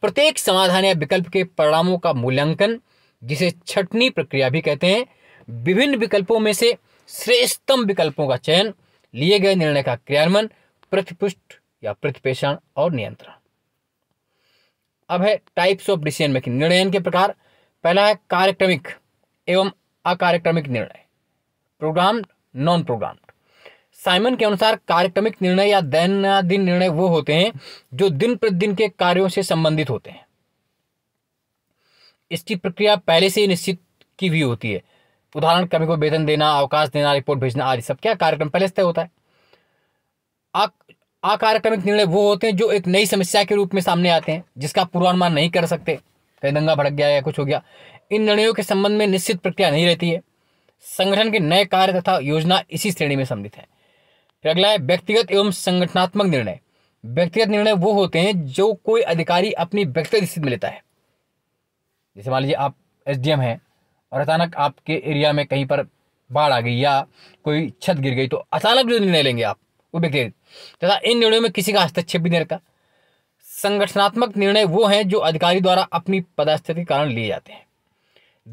प्रत्येक समाधान या विकल्प के परिणामों का मूल्यांकन जिसे छटनी प्रक्रिया भी कहते हैं विभिन्न विकल्पों में से श्रेष्ठतम विकल्पों का चयन लिए गए निर्णय का क्रियान्वयन प्रतिपुष्ट या प्रतिपेषण और नियंत्रण अब है टाइप्स ऑफ डिसीजन मेकिंग निर्णयन के प्रकार पहला है कार्यक्रमिक एवं अकार्यक्रमिक निर्णय प्रोग्राम नॉन प्रोग्राम साइमन के अनुसार कार्यक्रमिक निर्णय या दैनदिन निर्णय वो होते हैं जो दिन प्रतिदिन के कार्यों से संबंधित होते हैं इसकी प्रक्रिया पहले से ही निश्चित की हुई होती है उदाहरण कर्मी को वेतन देना अवकाश देना रिपोर्ट भेजना आदि सब क्या कार्यक्रम पहले से होता है आकारात्मक निर्णय वो होते हैं जो एक नई समस्या के रूप में सामने आते हैं जिसका पूर्वानुमान नहीं कर सकते कहीं दंगा भड़क गया या कुछ हो गया इन निर्णयों के संबंध में निश्चित प्रक्रिया नहीं रहती है संगठन के नए कार्य तथा योजना इसी श्रेणी में सम्मिलित है फिर अगला है व्यक्तिगत एवं संगठनात्मक निर्णय व्यक्तिगत निर्णय वो होते हैं जो कोई अधिकारी अपनी व्यक्तिगत स्थिति में लेता है जैसे मान लीजिए आप एस डी एम हैं और अचानक आपके एरिया में कहीं पर बाढ़ आ गई या कोई छत गिर गई तो अचानक जो निर्णय लेंगे आप वो व्यक्ति तथा इन निर्णयों में किसी का हस्तक्षेप भी नहीं रखा संगठनात्मक निर्णय वो हैं जो अधिकारी द्वारा अपनी पदस्थिति के कारण लिए जाते हैं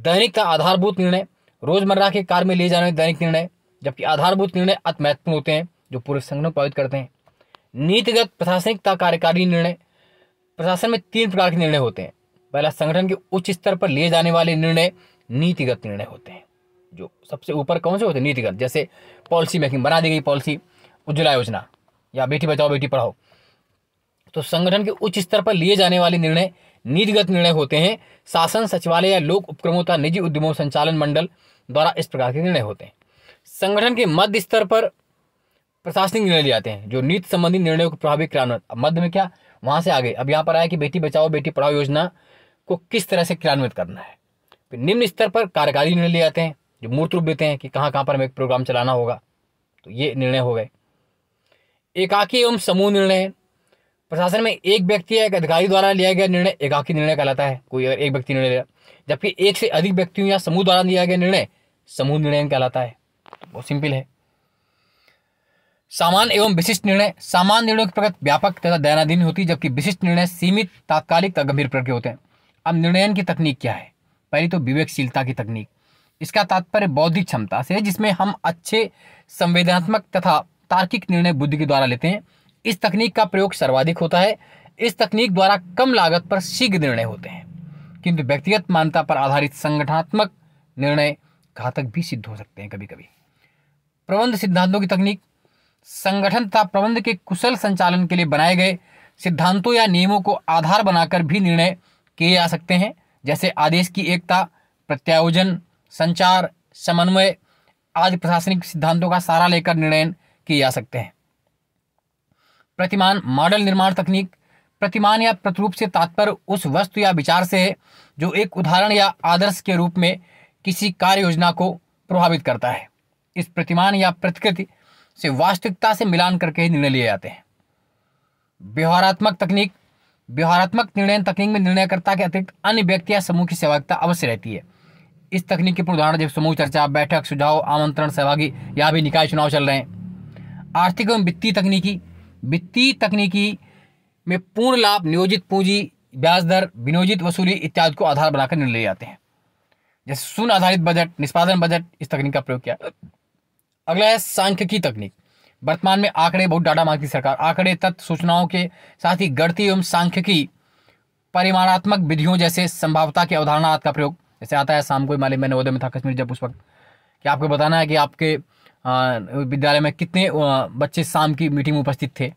दैनिक का आधारभूत निर्णय रोजमर्रा के कार्य में लिए जाने दैनिक निर्णय जबकि आधारभूत निर्णय अति महत्वपूर्ण होते हैं जो पूरे संगठन प्रभावित करते हैं नीतिगत प्रशासनिक कार्यकारी निर्णय प्रशासन में तीन प्रकार के निर्णय होते हैं पहला संगठन के उच्च स्तर पर लिए जाने वाले निर्णय नीतिगत निर्णय होते हैं जो सबसे ऊपर कौन से होते हैं नीतिगत जैसे पॉलिसी मेकिंग बना दी गई पॉलिसी उज्ज्वला योजना या बेटी बचाओ बेटी पढ़ाओ तो संगठन के उच्च स्तर पर लिए जाने वाले निर्णय नीतिगत निर्णय होते हैं शासन सचिवालय या लोक उपक्रमों तथा निजी उद्यमों संचालन मंडल द्वारा इस प्रकार के निर्णय होते हैं संगठन के मध्य स्तर पर प्रशासनिक निर्णय लिए जाते हैं जो नीति संबंधी निर्णयों को प्रभावी अब मध्य में क्या वहाँ से आगे अब यहाँ पर आया कि बेटी बचाओ बेटी पढ़ाओ योजना को किस तरह से क्रियान्वित करना है निम्न स्तर पर कार्यकारी निर्णय लिए जाते हैं जो मूर्त रूप देते हैं कि कहाँ कहाँ पर हमें एक प्रोग्राम चलाना होगा तो ये निर्णय हो गए एकाकी एवं समूह निर्णय प्रशासन में एक व्यक्ति या एक अधिकारी द्वारा लिया गया निर्णय एकाकी निर्णय कहलाता है कोई अगर एक व्यक्ति निर्णय लिया जबकि एक से अधिक व्यक्तियों या समूह द्वारा लिया गया निर्णय समूह निर्णय कहलाता है बहुत सिंपल है सामान्य एवं विशिष्ट निर्णय सामान्य निर्णयों की प्रकृति व्यापक तथा दैनाधीन होती है जबकि विशिष्ट निर्णय सीमित तात्कालिक तथा गंभीर प्रकृति होते हैं अब निर्णयन की तकनीक क्या है पहली तो विवेकशीलता की तकनीक इसका तात्पर्य बौद्धिक क्षमता से है जिसमें हम अच्छे संवेदनात्मक तथा तार्किक निर्णय बुद्धि के द्वारा लेते हैं इस तकनीक का प्रयोग सर्वाधिक होता है इस तकनीक द्वारा कम लागत पर शीघ्र निर्णय होते हैं किंतु व्यक्तिगत मान्यता पर आधारित संगठनात्मक निर्णय घातक भी सिद्ध हो सकते हैं कभी कभी प्रबंध सिद्धांतों की तकनीक संगठन तथा प्रबंध के कुशल संचालन के लिए बनाए गए सिद्धांतों या नियमों को आधार बनाकर भी निर्णय किए जा सकते हैं जैसे आदेश की एकता प्रत्यायोजन संचार समन्वय आदि प्रशासनिक सिद्धांतों का सहारा लेकर निर्णय किए जा सकते हैं प्रतिमान मॉडल निर्माण तकनीक प्रतिमान या प्रतिरूप से तात्पर्य उस वस्तु या विचार से है जो एक उदाहरण या आदर्श के रूप में किसी कार्य योजना को प्रभावित करता है इस प्रतिमान या प्रतिकृति से वास्तविकता से मिलान करके ही निर्णय लिए जाते हैं व्यवहारात्मक तकनीक व्यवहारात्मक निर्णय तकनीक में निर्णयकर्ता के अतिरिक्त अन्य व्यक्ति या समूह की सहभागिता अवश्य रहती है इस तकनीक के पूर्ण उदाहरण जब समूह चर्चा बैठक सुझाव आमंत्रण सहभागी या भी निकाय चुनाव चल रहे हैं आर्थिक एवं वित्तीय तकनीकी वित्तीय तकनीकी में पूर्ण लाभ नियोजित पूंजी ब्याज दर विनियोजित वसूली इत्यादि को आधार बनाकर निर्णय लिए जाते हैं जैसे शून्य आधारित बजट निष्पादन बजट इस तकनीक का प्रयोग किया अगला है सांख्यिकी तकनीक वर्तमान में आंकड़े बहुत डाटा मांगती सरकार आंकड़े तत्व सूचनाओं के साथ ही गढ़ती एवं सांख्यिकी परिमाणात्मक विधियों जैसे संभावता के अवधारणा का प्रयोग जैसे आता है शाम को मालिक मैंने उदय में था कश्मीर जब उस वक्त कि आपको बताना है कि आपके विद्यालय में कितने बच्चे शाम की मीटिंग में उपस्थित थे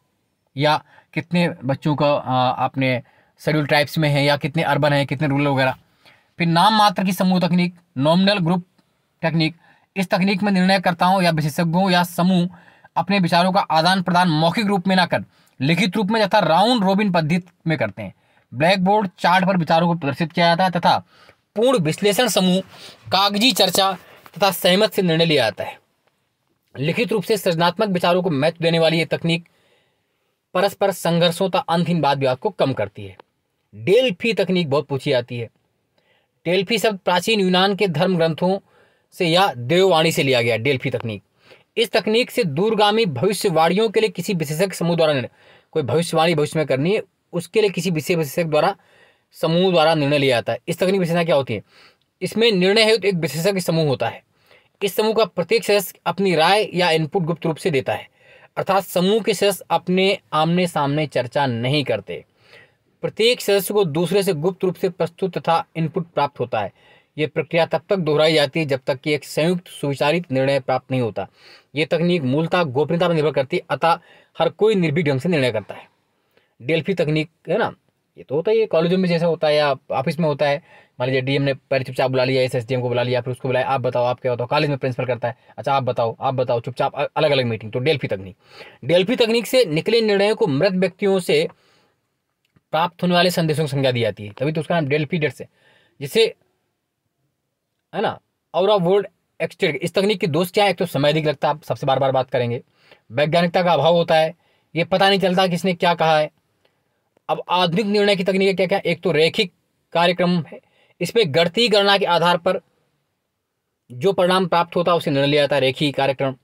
या कितने बच्चों का आपने शेड्यूल ट्राइब्स में है या कितने अर्बन हैं कितने रूरल वगैरह फिर नाम मात्र की समूह तकनीक नॉमिनल ग्रुप टेक्निक इस तकनीक में निर्णय हूँ या विशेषज्ञों या समूह अपने विचारों का आदान प्रदान मौखिक रूप में ना कर लिखित रूप में तथा राउंड रोबिन पद्धति में करते हैं ब्लैक बोर्ड चार्ट पर विचारों को प्रदर्शित किया जाता है तथा पूर्ण विश्लेषण समूह कागजी चर्चा तथा सहमत से निर्णय लिया जाता है लिखित रूप से सृजनात्मक विचारों को महत्व देने वाली यह तकनीक परस्पर संघर्षों तथा अंतिम वाद विवाद को कम करती है डेल्फी तकनीक बहुत पूछी जाती है डेल्फी शब्द प्राचीन यूनान के धर्म ग्रंथों से या देववाणी से लिया गया डेल्फी तकनीक इस तकनीक से दूरगामी भविष्यवाणियों के लिए किसी विशेषज्ञ समूह द्वारा कोई भविष्यवाणी भविष्य में करनी है उसके लिए किसी विशेष विशेषज्ञ द्वारा समूह द्वारा निर्णय लिया जाता है इस तकनीक विशेषता क्या होती है इसमें निर्णय हेतु एक विशेषज्ञ समूह होता है इस समूह का प्रत्येक सदस्य अपनी राय या इनपुट गुप्त रूप से देता है अर्थात समूह के सदस्य अपने आमने सामने चर्चा नहीं करते प्रत्येक सदस्य को दूसरे से गुप्त रूप से प्रस्तुत तथा इनपुट प्राप्त होता है ये प्रक्रिया तब तक दोहराई जाती है जब तक कि एक संयुक्त सुविचारित निर्णय प्राप्त नहीं होता ये तकनीक मूलतः गोपनीयता पर निर्भर करती है अतः हर कोई निर्भीक ढंग से निर्णय करता है डेल्फी तकनीक है ना ये तो होता है ये कॉलेजों में जैसा होता है या ऑफिस में होता है मान लीजिए डीएम ने पहले चुपचाप बुला लिया एस एस को बुला लिया फिर उसको बुलाया आप बताओ आप क्या बताओ कॉलेज में प्रिंसिपल करता है अच्छा आप बताओ आप बताओ चुपचाप अलग अलग मीटिंग तो डेल्फी तकनीक डेल्फी तकनीक से निकले निर्णयों को मृत व्यक्तियों से प्राप्त होने वाले संदेशों को संज्ञा दी जाती है तभी तो उसका नाम डेल्फी डेट से जिससे है ना और वर्ल्ड एक्सटेड इस तकनीक के दोष क्या है एक तो समय अधिक लगता है आप सबसे बार बार बात करेंगे वैज्ञानिकता का अभाव होता है ये पता नहीं चलता किसने क्या कहा है अब आधुनिक निर्णय की तकनीक क्या क्या एक तो रैखिक कार्यक्रम है इसमें गढ़ती गणना के आधार पर जो परिणाम प्राप्त होता है उसे निर्णय लिया जाता है रेखी कार्यक्रम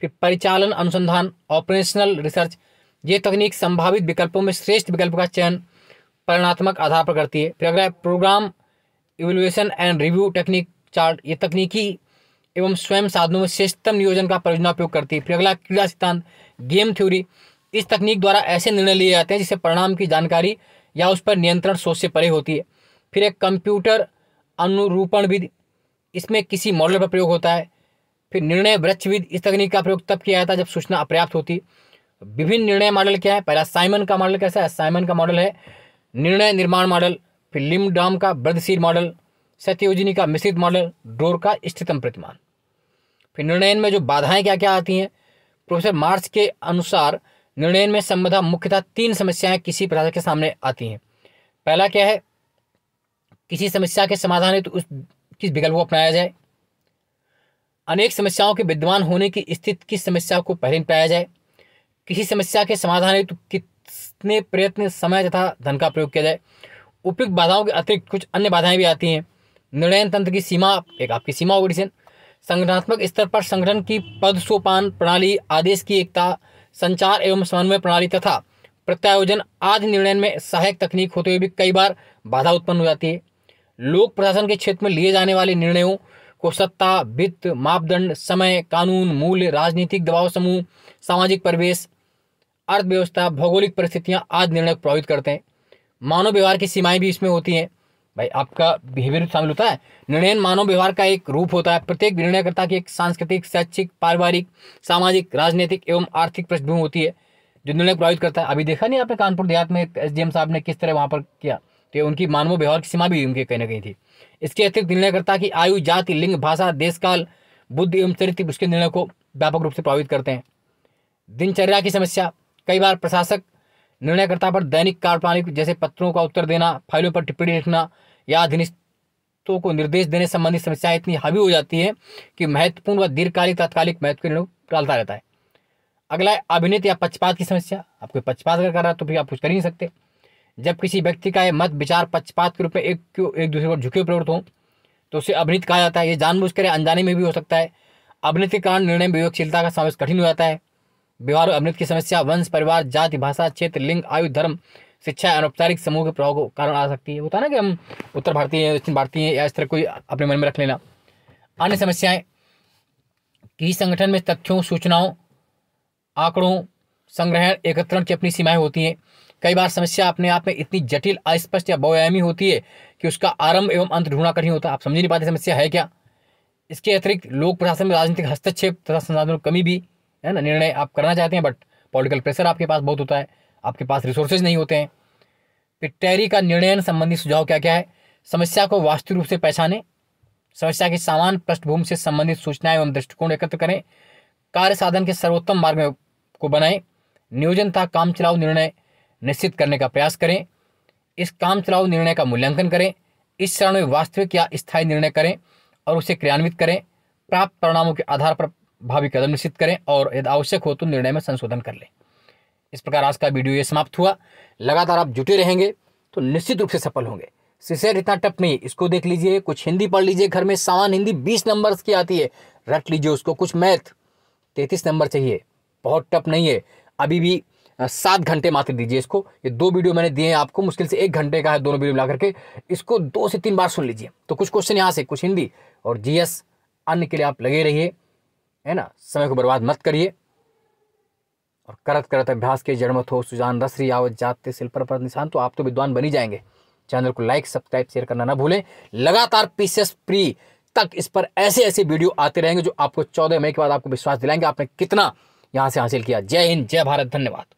फिर परिचालन अनुसंधान ऑपरेशनल रिसर्च ये तकनीक संभावित विकल्पों में श्रेष्ठ विकल्प का चयन परिणात्मक आधार पर करती है फिर अगला program evaluation and review technique chart ये तकनीकी एवं स्वयं साधनों में श्रेष्ठतम नियोजन का परियोजना उपयोग करती है फिर अगला क्रीड़ा सिद्धांत गेम थ्योरी इस तकनीक द्वारा ऐसे निर्णय लिए जाते हैं जिससे परिणाम की जानकारी या उस पर नियंत्रण सोच से परे होती है फिर एक कंप्यूटर अनुरूपण विधि इसमें किसी मॉडल पर प्रयोग होता है फिर निर्णय वृक्षविद इस तकनीक का प्रयोग तब किया जाता है जब सूचना अपर्याप्त होती विभिन्न निर्णय मॉडल क्या है पहला साइमन का मॉडल कैसा है साइमन का मॉडल है निर्णय निर्माण मॉडल फिर लिमडाम का वृद्धशील मॉडल सत्योजनी का मिश्रित मॉडल डोर का स्थितम प्रतिमान फिर निर्णयन में जो बाधाएं क्या क्या आती हैं प्रोफेसर मार्च के अनुसार निर्णयन में संबंधा मुख्यतः तीन समस्याएं किसी प्रकार के सामने आती हैं पहला क्या है किसी समस्या के समाधान हेतु तो उस किस विकल्प को अपनाया जाए अनेक समस्याओं के विद्वान होने की स्थिति किस समस्या को पहले पाया जाए किसी समस्या के समाधान हेतु तो कितने प्रयत्न समय तथा धन का प्रयोग किया जाए उपयुक्त बाधाओं के अतिरिक्त कुछ अन्य बाधाएं भी आती हैं निर्णय तंत्र की सीमा एक आपकी सीमा होगी संगठनात्मक स्तर पर संगठन की पद सोपान प्रणाली आदेश की एकता संचार एवं समन्वय प्रणाली तथा प्रत्यायोजन आदि निर्णय में सहायक तकनीक होते हुए भी कई बार बाधा उत्पन्न हो जाती है लोक प्रशासन के क्षेत्र में लिए जाने वाले निर्णयों को सत्ता वित्त मापदंड समय कानून मूल्य राजनीतिक दबाव समूह सामाजिक परिवेश अर्थव्यवस्था भौगोलिक परिस्थितियाँ आदि निर्णय प्रभावित करते हैं मानव व्यवहार की सीमाएं भी इसमें होती हैं भाई आपका बिहेवियर शामिल होता है निर्णय मानव व्यवहार का एक रूप होता है प्रत्येक निर्णयकर्ता की एक सांस्कृतिक शैक्षिक पारिवारिक सामाजिक राजनीतिक एवं आर्थिक पृष्ठभूमि होती है जो निर्णय प्रभावित करता है अभी देखा नहीं आपने कानपुर देहात में एस साहब ने किस तरह वहाँ पर किया कि उनकी मानव व्यवहार की सीमा भी उनके कहीं ना कहीं थी इसके अतिरिक्त निर्णय करता कि आयु जाति लिंग भाषा देश काल बुद्धि एवं चरित्र उसके निर्णय को व्यापक रूप से प्रभावित करते हैं दिनचर्या की समस्या कई बार प्रशासक निर्णयकर्ता पर दैनिक कार्यप्रणाली जैसे पत्रों का उत्तर देना फाइलों पर टिप्पणी लिखना या अधीनस्थों को निर्देश देने संबंधी समस्याएं इतनी हावी हो जाती है कि महत्वपूर्ण व दीर्घकालिक तात्कालिक महत्व के निर्णय डालता रहता है अगला है अभिनेत या पक्षपात की समस्या आपको पक्षपात अगर कर रहा है तो फिर आप कुछ कर ही नहीं सकते जब किसी व्यक्ति का यह मत विचार पक्षपात के रूप में एक एक दूसरे को झुके प्रवृत्त हों तो उसे अभिनित कहा जाता है ये जानबूझ कर अनजाने में भी हो सकता है अभिनित के कारण निर्णय विवेकशीलता का समावेश कठिन हो जाता है व्यवहार अभिनित की समस्या वंश परिवार जाति भाषा क्षेत्र लिंग आयु धर्म शिक्षा अनौपचारिक समूह के प्रभाव को कारण आ सकती है होता ना कि हम उत्तर भारतीय हैं दक्षिण भारतीय हैं या इस तरह कोई अपने मन में रख लेना अन्य समस्याएं किसी संगठन में तथ्यों सूचनाओं आंकड़ों संग्रहण एकत्रण की अपनी सीमाएं होती हैं कई बार समस्या अपने आप में इतनी जटिल अस्पष्ट या बोयामी होती है कि उसका आरंभ एवं अंत ढूंढना कठिन होता है आप समझ नहीं पाते समस्या है क्या इसके अतिरिक्त लोक प्रशासन में राजनीतिक हस्तक्षेप तथा संसाधनों की कमी भी है ना निर्णय आप करना चाहते हैं बट पॉलिटिकल प्रेशर आपके पास बहुत होता है आपके पास रिसोर्सेज नहीं होते हैं फिर टैरी का निर्णयन संबंधी सुझाव क्या क्या है समस्या को वास्तविक रूप से पहचानें समस्या की सामान्य पृष्ठभूमि से संबंधित सूचनाएं एवं दृष्टिकोण एकत्र करें कार्य साधन के सर्वोत्तम मार्ग को बनाएं नियोजन तथा काम चलाऊ निर्णय निश्चित करने का प्रयास करें इस काम चलाओ निर्णय का मूल्यांकन करें इस चरण में वास्तविक या स्थायी निर्णय करें और उसे क्रियान्वित करें प्राप्त परिणामों के आधार पर भावी कदम निश्चित करें और यदि आवश्यक हो तो निर्णय में संशोधन कर लें इस प्रकार आज का वीडियो ये समाप्त हुआ लगातार आप जुटे रहेंगे तो निश्चित रूप से सफल होंगे सिसेर इतना टप नहीं इसको देख लीजिए कुछ हिंदी पढ़ लीजिए घर में सामान हिंदी बीस नंबर की आती है रट लीजिए उसको कुछ मैथ तैतीस नंबर चाहिए बहुत टप नहीं है अभी भी सात घंटे मात्र दीजिए इसको ये दो वीडियो मैंने दिए हैं आपको मुश्किल से एक घंटे का है दोनों वीडियो मिला करके इसको दो से तीन बार सुन लीजिए तो कुछ क्वेश्चन यहाँ से कुछ हिंदी और जीएस अन्य के लिए आप लगे रहिए है ना समय को बर्बाद मत करिए और करत करत अभ्यास के जड़मत हो सुजान रस आवत जाते सिल पर, पर निशान तो आप तो विद्वान बनी जाएंगे चैनल को लाइक सब्सक्राइब शेयर करना ना भूलें लगातार पीसीएस प्री तक इस पर ऐसे ऐसे वीडियो आते रहेंगे जो आपको चौदह मई के बाद आपको विश्वास दिलाएंगे आपने कितना यहाँ से हासिल किया जय हिंद जय भारत धन्यवाद